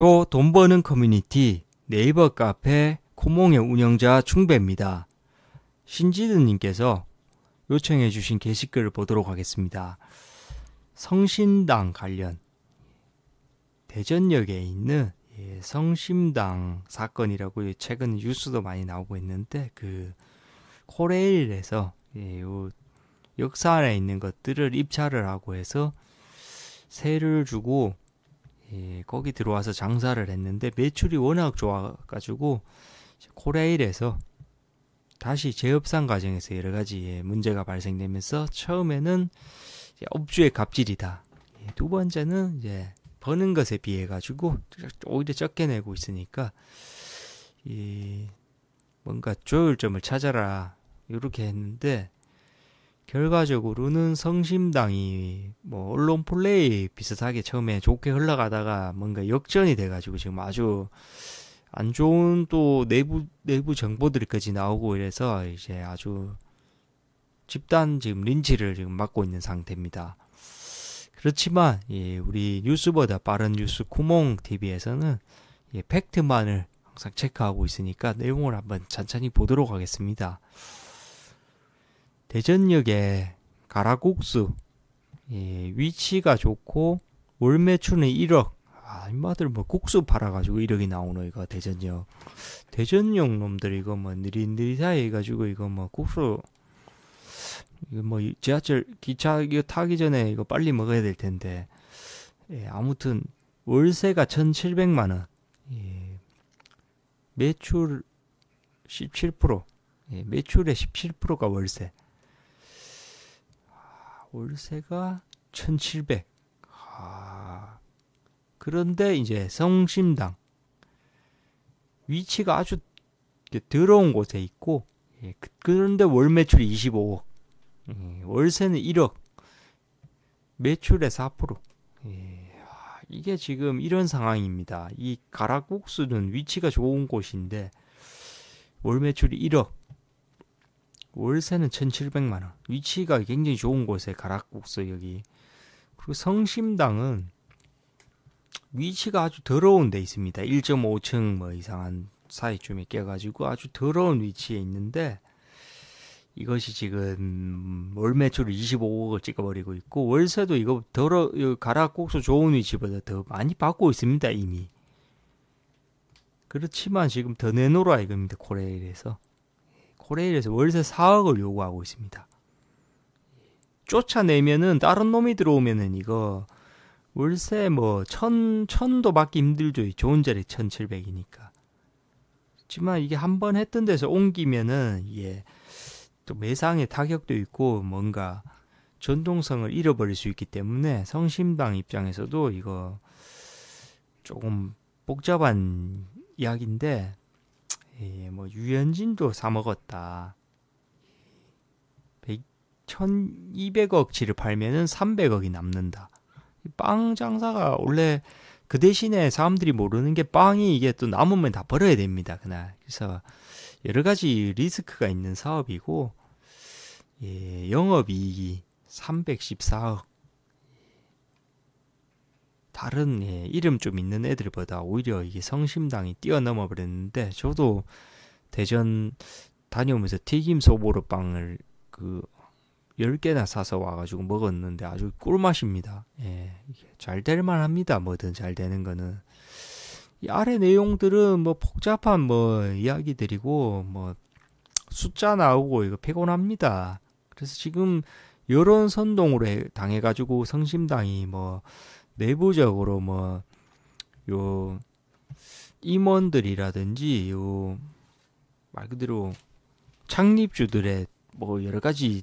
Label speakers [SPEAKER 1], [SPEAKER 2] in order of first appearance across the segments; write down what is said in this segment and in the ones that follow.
[SPEAKER 1] 또 돈 버는 커뮤니티 네이버 카페 코몽의 운영자 충배입니다. 신지드님께서 요청해 주신 게시글을 보도록 하겠습니다. 성신당 관련 대전역에 있는 예, 성심당 사건이라고 최근 뉴스도 많이 나오고 있는데 그 코레일에서 예, 역사 안에 있는 것들을 입찰을 하고 해서 세를 주고 예, 거기 들어와서 장사를 했는데 매출이 워낙 좋아가지고 코레일에서 다시 재협상 과정에서 여러 가지 예, 문제가 발생되면서 처음에는 업주의 갑질이다. 예, 두 번째는 이제 버는 것에 비해 가지고 오히려 적게 내고 있으니까 이 뭔가 조율점을 찾아라 이렇게 했는데 결과적으로는 성심당이 뭐 언론 플레이 비슷하게 처음에 좋게 흘러가다가 뭔가 역전이 돼가지고 지금 아주 안 좋은 또 내부 내부 정보들까지 나오고 이래서 이제 아주 집단 지금 린치를 지금 맡고 있는 상태입니다. 그렇지만 예, 우리 뉴스보다 빠른 뉴스 구멍 TV에서는 예, 팩트만을 항상 체크하고 있으니까 내용을 한번 천천히 보도록 하겠습니다. 대전역에 가라국수 예, 위치가 좋고 월 매출은 1억 아, 이마들뭐 국수 팔아가지고 1억이 나오노 이거 대전역 대전역 놈들 이거 뭐 느릿느릿하게 해가지고 이거 뭐 국수 이거 뭐 지하철 기차 이거 타기 전에 이거 빨리 먹어야 될 텐데 예, 아무튼 월세가 1,700만 원 예, 매출 17% 예, 매출의 17%가 월세 월세가 1700. 아. 그런데 이제 성심당 위치가 아주 더러운 곳에 있고 예, 그, 그런데 월 매출이 25억. 예, 월세는 1억. 매출의 4%. 예, 아, 이게 지금 이런 상황입니다. 이 가락국수는 위치가 좋은 곳인데 월 매출이 1억. 월세는 1,700만 원. 위치가 굉장히 좋은 곳에 가락국수 여기. 그리고 성심당은 위치가 아주 더러운 데 있습니다. 1.5층 뭐 이상한 사이쯤에 깨가지고 아주 더러운 위치에 있는데 이것이 지금 월 매출을 25억을 찍어버리고 있고 월세도 이거 더러 가락국수 좋은 위치보다 더 많이 받고 있습니다 이미 그렇지만 지금 더 내놓으라 이겁니다 코레일에서 코레일에서 월세 4억을 요구하고 있습니다. 쫓아내면은 다른 놈이 들어오면은 이거 월세 뭐 천, 천도 받기 힘들죠. 좋은 자리 1700이니까. 하지만 이게 한 번 했던 데서 옮기면은 예. 또 매상의 타격도 있고 뭔가 전동성을 잃어버릴 수 있기 때문에 성심당 입장에서도 이거 조금 복잡한 이야기인데 예, 뭐 유현진도 사 먹었다. 100, 1200억치를 팔면은 300억이 남는다. 빵 장사가 원래 그 대신에 사람들이 모르는 게 빵이 이게 또 남으면 다 버려야 됩니다. 그날. 그래서 여러 가지 리스크가 있는 사업이고 예, 영업 이익이 314억 다른 예, 이름 좀 있는 애들보다 오히려 이게 성심당이 뛰어넘어 버렸는데 저도 대전 다녀오면서 튀김 소보로 빵을 그 10개나 사서 와가지고 먹었는데 아주 꿀맛입니다. 예, 잘 될만 합니다. 뭐든 잘 되는 거는. 이 아래 내용들은 뭐 복잡한 뭐 이야기들이고 뭐 숫자 나오고 이거 피곤합니다. 그래서 지금 여론 선동으로 당해가지고 성심당이 뭐 내부적으로 뭐요 임원들이라든지 요 말 그대로 창립주들의 뭐 여러 가지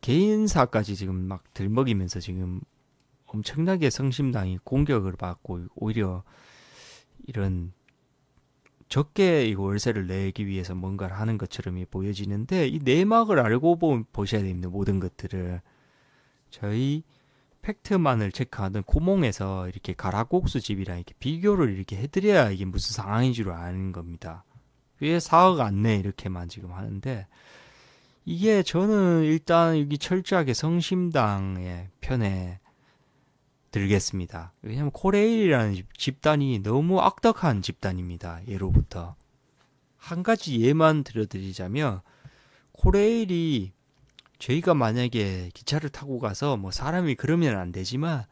[SPEAKER 1] 개인사까지 지금 막 들먹이면서 지금 엄청나게 성심당이 공격을 받고 오히려 이런 적게 이 월세를 내기 위해서 뭔가를 하는 것처럼 보여지는데 이 내막을 알고 보, 보셔야 됩니다 모든 것들을 저희 팩트만을 체크하는 고몽에서 이렇게 가락옥수 집이랑 이렇게 비교를 이렇게 해드려야 이게 무슨 상황인 지를 아는 겁니다. 왜 4억 안내 이렇게만 지금 하는데 이게 저는 일단 여기 철저하게 성심당의 편에 들겠습니다. 왜냐면 코레일이라는 집단이 너무 악덕한 집단입니다. 예로부터 한 가지 예만 들어드리자면 코레일이 저희가 만약에 기차를 타고 가서 뭐 사람이 그러면 안 되지만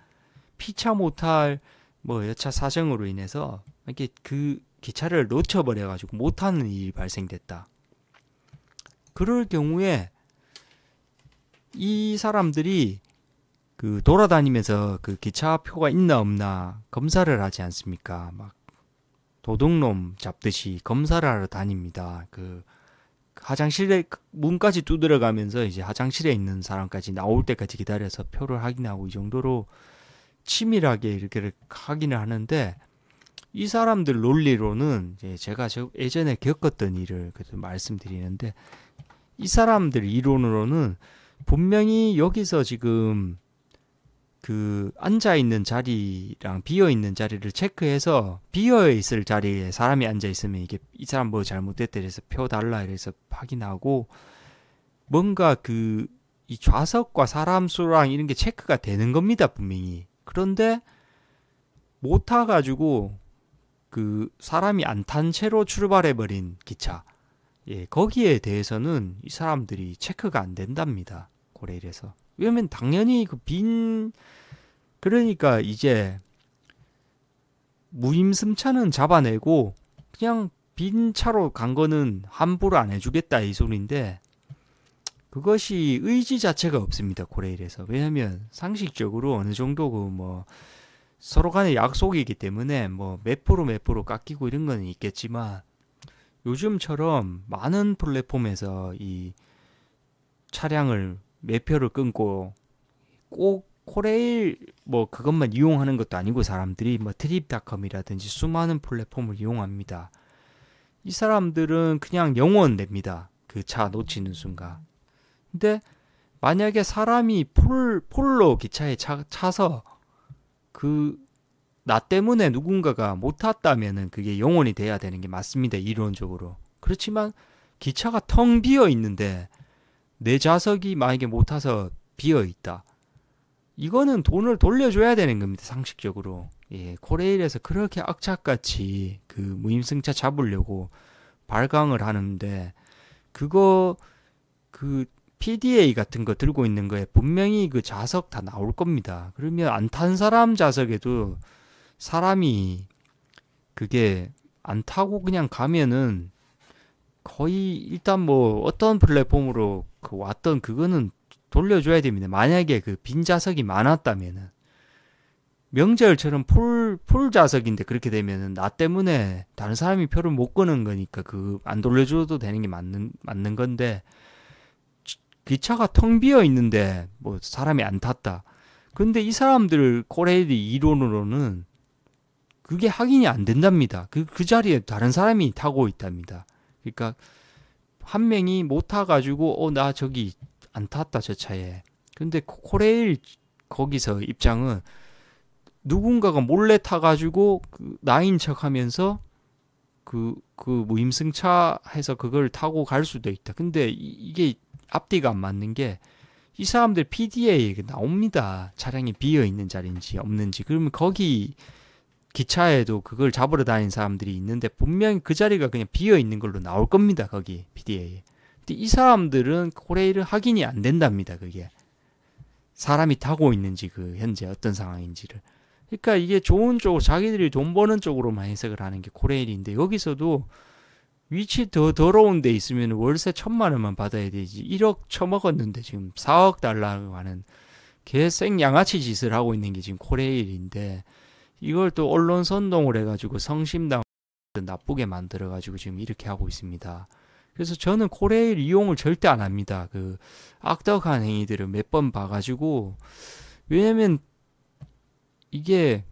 [SPEAKER 1] 피차 못할 뭐 여차 사정으로 인해서 이렇게 그 기차를 놓쳐버려 가지고 못하는 일이 발생됐다. 그럴 경우에 이 사람들이 그 돌아다니면서 그 기차표가 있나 없나 검사를 하지 않습니까? 막 도둑놈 잡듯이 검사를 하러 다닙니다. 그 화장실에 문까지 두드려가면서 이제 화장실에 있는 사람까지 나올 때까지 기다려서 표를 확인하고 이 정도로 치밀하게 이렇게 확인을 하는데 이 사람들 논리로는 제가 예전에 겪었던 일을 그래도 말씀드리는데 이 사람들 이론으로는 분명히 여기서 지금 그 앉아 있는 자리랑 비어 있는 자리를 체크해서 비어 있을 자리에 사람이 앉아 있으면 이게 이 사람 뭐 잘못됐대 그래서 표 달라 이래서 확인하고 뭔가 그 이 좌석과 사람 수랑 이런 게 체크가 되는 겁니다 분명히 그런데 못타 가지고 그 사람이 안 탄 채로 출발해 버린 기차 예 거기에 대해서는 이 사람들이 체크가 안 된답니다 고레일에서 왜냐면 당연히 그 빈 그러니까 이제 무임승차는 잡아내고 그냥 빈 차로 간 거는 함부로 안 해주겠다 이 소리인데 그것이 의지 자체가 없습니다 고레일에서 왜냐면 상식적으로 어느 정도 그 뭐 서로 간의 약속이기 때문에 뭐 몇 프로 몇 프로 깎이고 이런 건 있겠지만 요즘처럼 많은 플랫폼에서 이 차량을 매표를 끊고 꼭 코레일 뭐 그것만 이용하는 것도 아니고 사람들이 뭐 트립닷컴이라든지 수많은 플랫폼을 이용합니다. 이 사람들은 그냥 영원 됩니다그 차 놓치는 순간. 근데 만약에 사람이 폴, 폴로 기차에 차, 차서 그 나 때문에 누군가가 못 탔다면은 그게 영원이 돼야 되는 게 맞습니다. 이론적으로. 그렇지만 기차가 텅 비어 있는데 내 좌석이 만약에 못 타서 비어 있다. 이거는 돈을 돌려줘야 되는 겁니다. 상식적으로. 예, 코레일에서 그렇게 악착같이 그 무임승차 잡으려고 발광을 하는데 그거 그 PDA 같은 거 들고 있는 거에 분명히 그 좌석 다 나올 겁니다. 그러면 안 탄 사람 좌석에도 사람이 그게 안 타고 그냥 가면은 거의 일단 뭐 어떤 플랫폼으로 그 왔던 그거는 돌려줘야 됩니다. 만약에 그 빈 좌석이 많았다면은 명절처럼 풀, 풀 좌석인데 그렇게 되면은 나 때문에 다른 사람이 표를 못 끄는 거니까 그 안 돌려줘도 되는 게 맞는 맞는 건데 기차가 텅 비어 있는데 뭐 사람이 안 탔다. 근데 이 사람들 코레일이 이론으로는 그게 확인이 안 된답니다. 그, 그 자리에 다른 사람이 타고 있답니다. 그러니까 한 명이 못 타가지고 어 나 저기 안 탔다 저 차에 근데 코레일 거기서 입장은 누군가가 몰래 타가지고 그 나인 척하면서 그, 그 무임승차 해서 그걸 타고 갈 수도 있다. 근데 이, 게 앞뒤가 안 맞는 게 이 사람들 PDA에 나옵니다. 차량이 비어 있는 자리인지 없는지. 그러면 거기 기차에도 그걸 잡으러 다니는 사람들이 있는데 분명히 그 자리가 그냥 비어 있는 걸로 나올 겁니다. 거기 PDA에. 근데 이 사람들은 코레일을 확인이 안 된답니다. 그게. 사람이 타고 있는지 그 현재 어떤 상황인지를. 그러니까 이게 좋은 쪽으로 자기들이 돈 버는 쪽으로만 해석을 하는 게 코레일인데 여기서도 위치 더 더러운 데 있으면 월세 천만 원만 받아야 되지. 1억 처먹었는데 지금 4억 달러고 하는 개생 양아치 짓을 하고 있는 게 지금 코레일인데 이걸 또 언론 선동을 해가지고 성심당 나쁘게 만들어가지고 지금 이렇게 하고 있습니다. 그래서 저는 코레일 이용을 절대 안 합니다. 그 악덕한 행위들을 몇 번 봐가지고 왜냐면 이게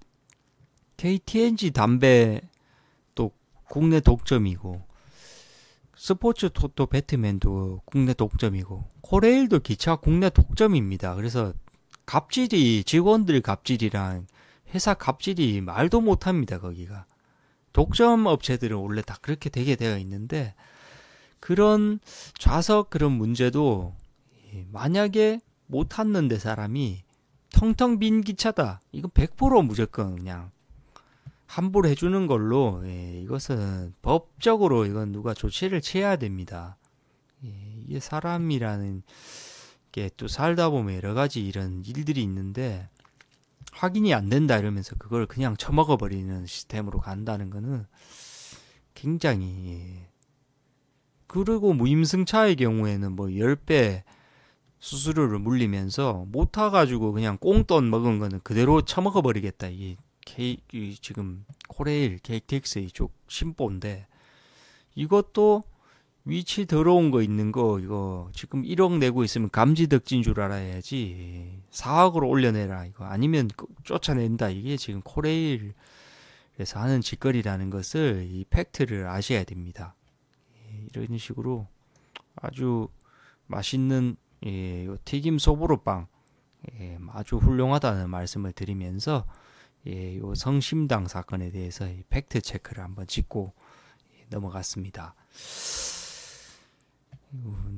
[SPEAKER 1] KTNG 담배 또 국내 독점이고 스포츠 토토 배트맨도 국내 독점이고 코레일도 기차 국내 독점입니다. 그래서 갑질이 직원들 갑질이랑 회사 갑질이 말도 못합니다 거기가 독점 업체들은 원래 다 그렇게 되게 되어 있는데 그런 좌석 그런 문제도 만약에 못 탔는데 사람이 텅텅 빈 기차다 이건 100% 무조건 그냥 함부로 해주는 걸로 예, 이것은 법적으로 이건 누가 조치를 취해야 됩니다. 예, 이게 사람이라는 게 또 살다 보면 여러 가지 이런 일들이 있는데 확인이 안 된다 이러면서 그걸 그냥 처먹어 버리는 시스템으로 간다는 거는 굉장히 예. 그리고 무임승차의 뭐 경우에는 뭐 10배 수수료를 물리면서 못 타가지고 그냥 꽁돈 먹은 거는 그대로 처먹어 버리겠다 이게 케이, 지금 코레일 KTX 이쪽 심보인데 이것도 위치 들어온 거 있는 거 이거 지금 1억 내고 있으면 감지덕진 줄 알아야지 4억으로 올려내라 이거 아니면 그 쫓아낸다 이게 지금 코레일에서 하는 짓거리라는 것을 이 팩트를 아셔야 됩니다 예, 이런 식으로 아주 맛있는 예, 튀김 소보로빵 예, 아주 훌륭하다는 말씀을 드리면서 이 예, 성심당 사건에 대해서 팩트 체크를 한번 짓고 넘어갔습니다.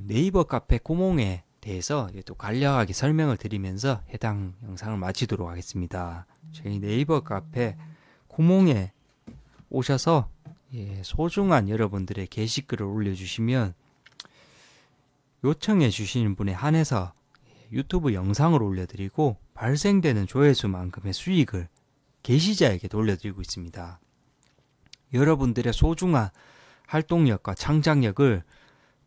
[SPEAKER 1] 네이버 카페 꼬몽에 대해서 또 간략하게 설명을 드리면서 해당 영상을 마치도록 하겠습니다. 저희 네이버 카페 고몽에 오셔서 예, 소중한 여러분들의 게시글을 올려주시면 요청해 주시는 분에 한해서 예, 유튜브 영상을 올려드리고 발생되는 조회수만큼의 수익을 게시자에게 돌려드리고 있습니다. 여러분들의 소중한 활동력과 창작력을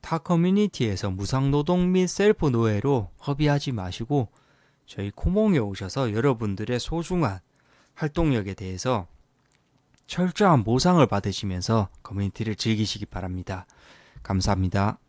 [SPEAKER 1] 타 커뮤니티에서 무상노동 및 셀프 노예로 허비하지 마시고 저희 코몽에 오셔서 여러분들의 소중한 활동력에 대해서 철저한 보상을 받으시면서 커뮤니티를 즐기시기 바랍니다. 감사합니다.